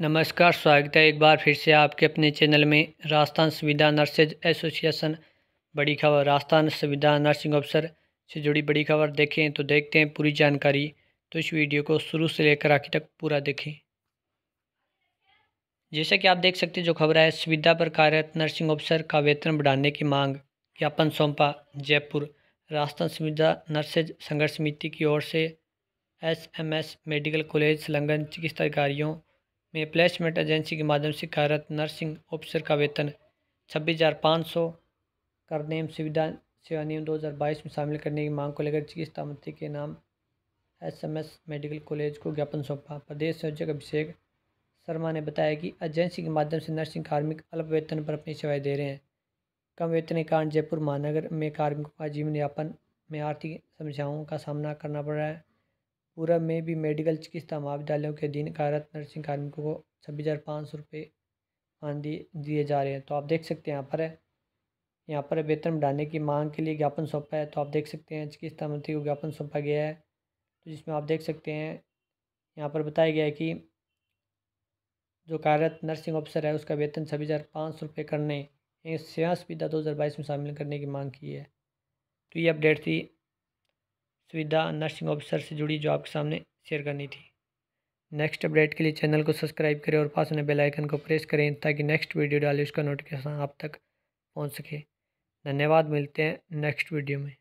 नमस्कार स्वागत है एक बार फिर से आपके अपने चैनल में राजस्थान सुविधा नर्सेज एसोसिएशन बड़ी खबर राजस्थान सुविधा नर्सिंग अफसर से जुड़ी बड़ी खबर देखें तो देखते हैं पूरी जानकारी तो इस वीडियो को शुरू से लेकर आखिर तक पूरा देखें जैसा कि आप देख सकते हैं जो खबर है सुविधा पर कार्यरत नर्सिंग अफसर का वेतन बढ़ाने की मांग ज्ञापन सौंपा जयपुर राजस्थान सुविधा नर्सेज संघर्ष समिति की ओर से एसएमएस मेडिकल कॉलेज संलग्न चिकित्साधिकारियों में प्लेसमेंट एजेंसी के माध्यम से कार्यरत नर्सिंग ऑफिसर का वेतन छब्बीस हज़ार पाँच सौ कर नियम सुविधा सेवा नियम दो हज़ार बाईस में शामिल करने की मांग को लेकर चिकित्सा मंत्री के नाम एसएमएस मेडिकल कॉलेज को ज्ञापन सौंपा प्रदेश संयोजक अभिषेक शर्मा ने बताया कि एजेंसी के माध्यम से नर्सिंग कार्मिक अल्प वेतन पर अपनी सेवाएं दे रहे हैं कम वेतन के कारण जयपुर महानगर में कार्मिकों का जीवन यापन में आर्थिक समस्याओं का सामना करना पड़ रहा है पूरब में भी मेडिकल चिकित्सा महाविद्यालयों के अधीन कार्यरत नर्सिंग कार्मिकों को छब्बीस हज़ार पाँच सौ रुपये मान दिए दिए जा रहे हैं तो आप देख सकते हैं यहाँ पर यहाँ पर वेतन बढ़ाने की मांग के लिए ज्ञापन सौंपा है तो आप देख सकते हैं चिकित्सा मंत्री को ज्ञापन सौंपा गया है तो जिसमें आप देख सकते हैं यहाँ पर बताया गया है कि जो कार्यरत नर्सिंग ऑफिसर है उसका वेतन छब्बीस हज़ार पाँच सौ रुपये करने सेवा सुविधा दो हज़ार बाईस में शामिल करने की मांग की है तो ये अपडेट थी सुविधा नर्सिंग ऑफिसर से जुड़ी जो आपके सामने शेयर करनी थी नेक्स्ट अपडेट के लिए चैनल को सब्सक्राइब करें और पास में बेल आइकन को प्रेस करें ताकि नेक्स्ट वीडियो डाले उसका नोटिफिकेशन आप तक पहुंच सके धन्यवाद मिलते हैं नेक्स्ट वीडियो में